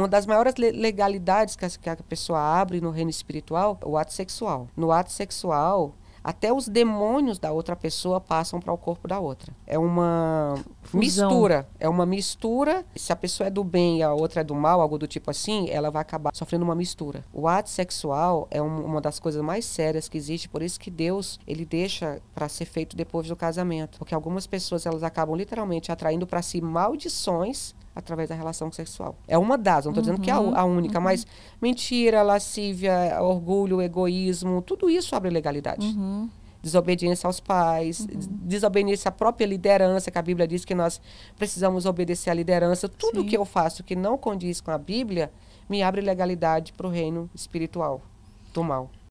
Uma das maiores legalidades que a pessoa abre no reino espiritual é o ato sexual. No ato sexual, até os demônios da outra pessoa passam para o corpo da outra. É uma Fusão. mistura. É uma mistura. Se a pessoa é do bem e a outra é do mal, algo do tipo assim, ela vai acabar sofrendo uma mistura. O ato sexual é um, uma das coisas mais sérias que existe, por isso que Deus, ele deixa para ser feito depois do casamento. Porque algumas pessoas, elas acabam literalmente atraindo para si maldições através da relação sexual. É uma das, não estou uhum, dizendo que é a, uhum, a única, uhum. mas mentira, lascívia, orgulho, egoísmo, tudo isso abre legalidade. Uhum. Desobediência aos pais, uhum. desobediência à própria liderança, que a Bíblia diz que nós precisamos obedecer à liderança. Tudo Sim. que eu faço que não condiz com a Bíblia me abre legalidade para o reino espiritual do mal.